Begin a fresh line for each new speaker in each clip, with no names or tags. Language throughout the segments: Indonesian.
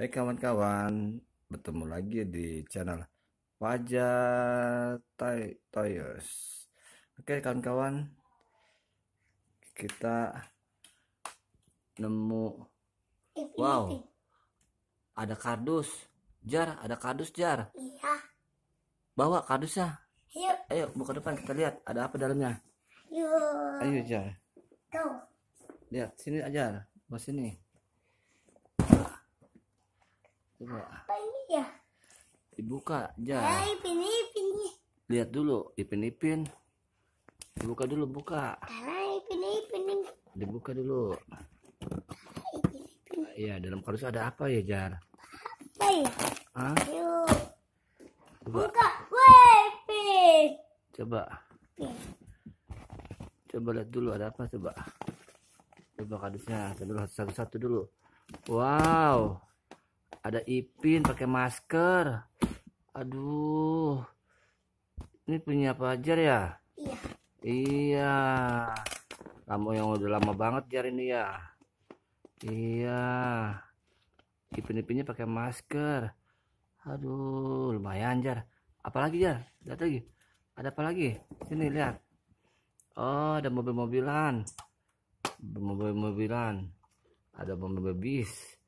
Hai hey, kawan-kawan, bertemu lagi di channel Fajar Toyos. Oke kawan-kawan, kita nemu wow ada kardus jar ada kardus jar iya bawa kardusnya yuk ayo buka depan kita lihat ada apa dalamnya yuk ayo jar tuh lihat sini aja, mas sini Coba. Apa ini ya? Dibuka aja. Ya, ipin ipin. Lihat dulu, ipin ipin. Dibuka dulu, buka. Karena ipin ipin. Dibuka dulu. Iya, dalam kardus ada apa ya, Jar? Apa ya? Hah? Yuk. Coba. Buka. Woi, ipin. Coba. Ipin. Coba lihat dulu ada apa coba. Coba kardusnya, coba satu-satu dulu. Wow ada ipin pakai masker aduh ini punya pajar ya iya iya kamu yang udah lama banget jar ini ya iya ipin-ipinnya pakai masker aduh lumayan jar apalagi jar lihat lagi ada apa lagi sini lihat oh ada mobil-mobilan mobil-mobilan ada mobil bis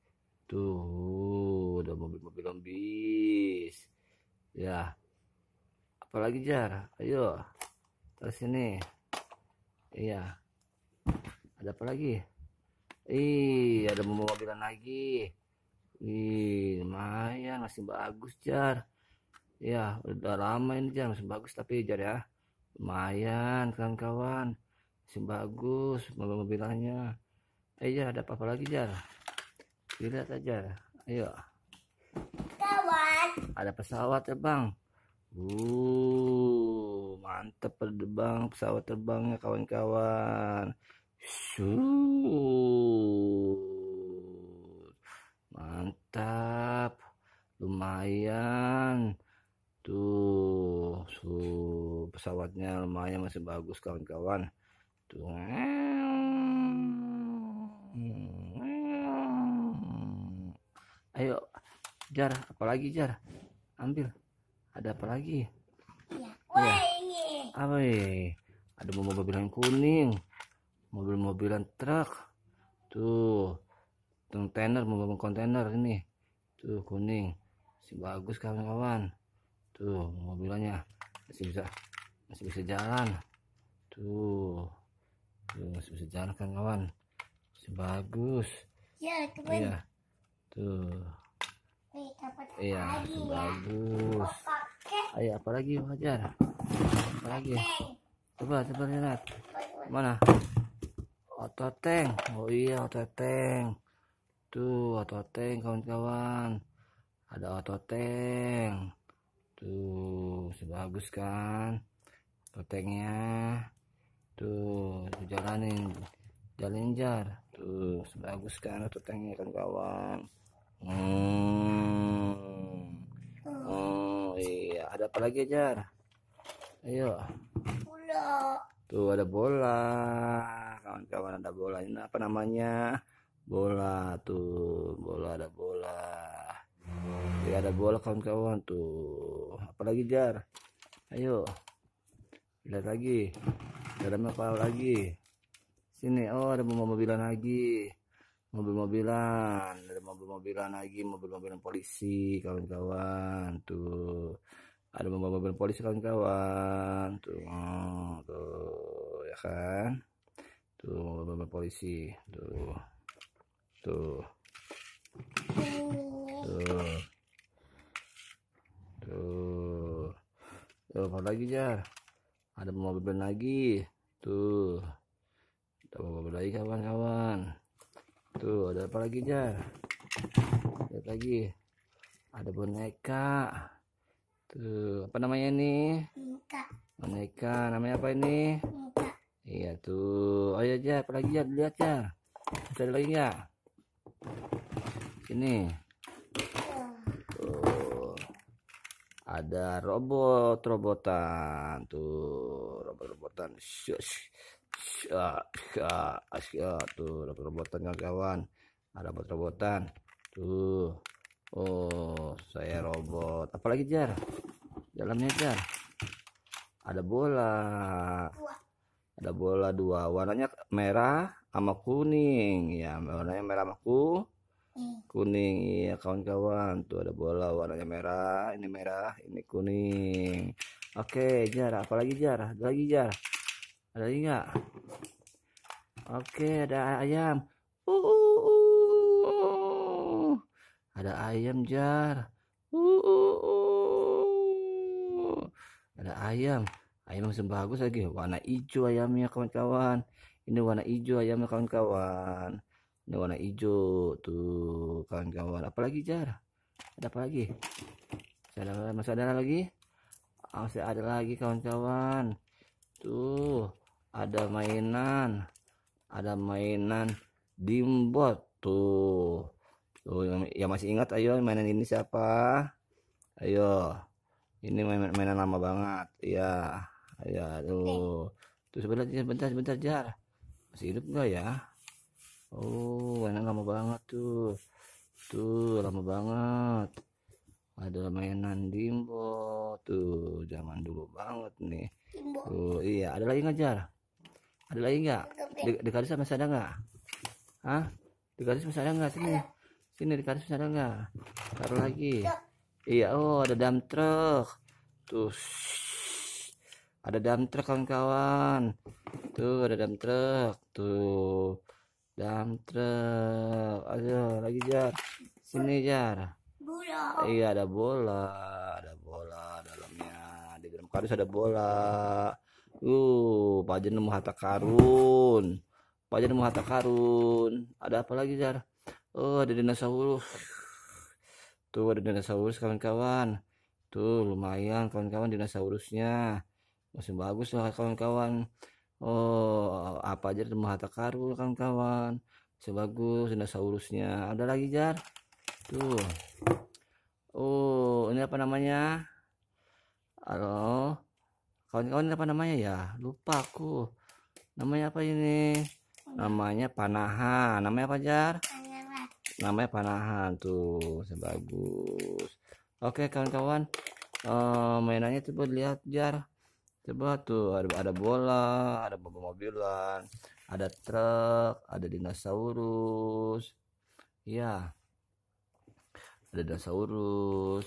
Tuh, udah mobil-mobilan bis. Ya. Apalagi jar? Ayo. Terus ini. Iya. Ada apa lagi? Ih, ada mobil-mobilan lagi. Ih, lumayan masih bagus jar. Ya, udah lama ini jar masih bagus tapi jar ya. Lumayan kawan-kawan. Masih bagus mobil-mobilannya. Eh jar, ada apa-apa lagi jar? dilihat aja ayo pesawat ada pesawat ya bang uh mantep terbang pesawat terbangnya kawan-kawan mantap lumayan tuh su pesawatnya lumayan masih bagus kawan-kawan tuh Jar, apalagi Jar? Ambil. Ada apa lagi? Ya. ya. Apa ya? Ada mobil-mobilan kuning, mobil-mobilan truk. Tuh. Kontainer, mobil kontainer ini. Tuh kuning. Masih bagus kawan-kawan. Tuh, mobilannya masih bisa masih bisa jalan. Tuh. Tuh, masih bisa jalan kawan-kawan. Masih bagus. Ya, Iya. Tuh. Nih, iya, lagi ya? bagus. Oh, Ayo, apa lagi Apa lagi? Coba, coba lihat. Mana? Ototeng. Oh iya, ototeng. Tuh, ototeng kawan-kawan. Ada ototeng. Tuh, sebagus kan? Ototengnya. Tuh, jalanin. Jalinjar. Tuh, sebagus kan ototengnya kan kawan. -kawan. Hmm. Oh iya, ada apa lagi Jar? Ayo. Bola. Tuh ada bola. Kawan-kawan ada bola. Ini apa namanya? Bola tuh, bola ada bola. Ya ada bola kawan-kawan tuh. Apa lagi Jar? Ayo. Lihat lagi. Ada apa lagi? Sini, oh ada mobil mobilan lagi mobil-mobilan ada mobil-mobilan lagi mobil-mobilan polisi kawan-kawan tuh ada mobil-mobilan polisi kawan-kawan tuh oh, tuh ya kan tuh mobil-mobil polisi tuh tuh tuh tuh tuh apa lagi jar ada mobil-mobilan lagi tuh ada mobil lagi kawan-kawan tuh ada apa lagi jar lihat lagi ada boneka tuh apa namanya ini boneka boneka namanya apa ini boneka iya tuh oh iya jar apa lagi jar lihat jar ada lagi ya ini ada robot robotan tuh robot robotan Shush. Syak, asyik, Tuh, ada robotannya kawan. Ada ah, robot-robotan. Tuh. Oh, saya robot. Apalagi jar? Dalamnya jar. Ada bola. Ada bola dua. Warnanya merah sama kuning. Ya, warnanya merah sama hmm. Kuning. Iya, kawan-kawan. Tuh ada bola warnanya merah. Ini merah, ini kuning. Oke, jar. Apalagi jar? lagi jar ada lagi nggak oke ada ayam uh, uh, uh. ada ayam jar uh, uh, uh. ada ayam ayam masih bagus lagi warna hijau ayamnya kawan-kawan ini warna hijau ayamnya kawan-kawan ini warna hijau tuh kawan-kawan apalagi jar ada apa lagi masih ada, masih ada lagi masih ada lagi kawan-kawan tuh ada mainan ada mainan dimbot tuh tuh ya masih ingat ayo mainan ini siapa ayo ini mainan, mainan lama banget ya ya tuh tuh sebentar sebentar sebentar jar masih hidup enggak ya oh mainan lama banget tuh tuh lama banget ada mainan dimbot tuh zaman dulu banget nih Oh tuh iya ada lagi ngajar ada lagi enggak di, di masih ada nggak Hah? di garis masih ada nggak sini sini di garis masih ada nggak taruh lagi iya oh ada dump truck tuh ada dump truck kawan-kawan tuh ada dump truck tuh dump truck ayo lagi jar sini jar bola. iya ada bola ada bola dalamnya di dalam kardus ada bola Uh, pajen nemu harta karun. Pajen nemu harta karun. Ada apa lagi, Jar? Oh, ada dinosaurus. Tuh, ada dinosaurus kawan-kawan. Tuh, lumayan kawan-kawan dinosaurusnya. Masih bagus lah kawan-kawan. Oh, apa aja nemu harta karun kawan-kawan. Masih bagus dinosaurusnya. Ada lagi, Jar? Tuh. Oh, ini apa namanya? Halo kawan-kawan apa namanya ya lupa aku namanya apa ini namanya panahan namanya apa jar namanya panahan tuh sebagus oke kawan-kawan uh, mainannya coba lihat jar coba tuh ada, ada bola ada mobil mobilan ada truk ada dinosaurus ya ada dinosaurus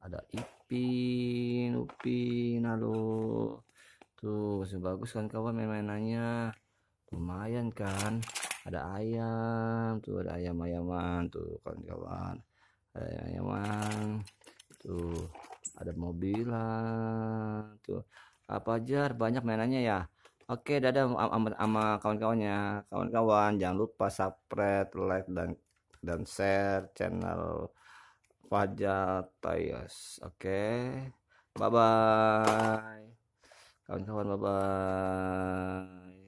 ada Ipin Upin halo tuh sebagus kan kawan main-mainannya lumayan kan ada ayam tuh ada ayam ayaman tuh kawan-kawan ada ayam ayaman tuh ada mobilan tuh apa aja banyak mainannya ya Oke, dadah sama kawan-kawannya. Kawan-kawan jangan lupa subscribe, like dan dan share channel Fajar Tayas. oke okay. bye bye kawan-kawan bye bye